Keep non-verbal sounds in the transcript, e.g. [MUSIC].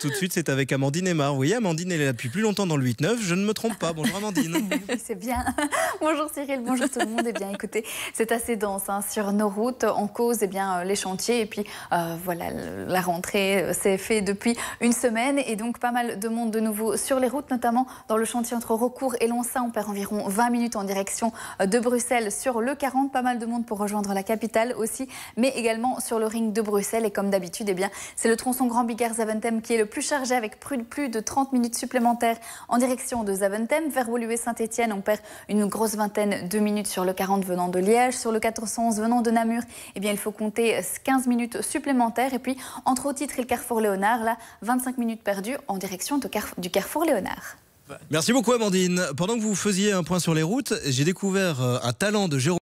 Tout de suite, c'est avec Amandine Emma. Vous voyez, Amandine, elle est là depuis plus longtemps dans le 8-9. Je ne me trompe pas. Bonjour Amandine. [LAUGHS] c'est bien. [LAUGHS] Bonjour Cyril, bonjour tout le monde. Eh bien, écoutez, c'est assez dense hein. sur nos routes. En cause, eh bien, euh, les chantiers. Et puis, euh, voilà, la rentrée euh, s'est fait depuis une semaine. Et donc, pas mal de monde de nouveau sur les routes, notamment dans le chantier entre Recours et Lonsin. On perd environ 20 minutes en direction de Bruxelles sur le 40. Pas mal de monde pour rejoindre la capitale aussi, mais également sur le ring de Bruxelles. Et comme d'habitude, eh bien, c'est le tronçon Grand Bigard-Zaventem qui le plus chargé avec plus de 30 minutes supplémentaires en direction de Zaventem. Vers Woluwe Saint-Etienne, on perd une grosse vingtaine de minutes sur le 40 venant de Liège. Sur le 411 venant de Namur, eh bien, il faut compter 15 minutes supplémentaires. Et puis, entre au titre et le Carrefour Léonard, là, 25 minutes perdues en direction du Carrefour Léonard. Merci beaucoup Amandine. Pendant que vous faisiez un point sur les routes, j'ai découvert euh, un talent de Jérôme.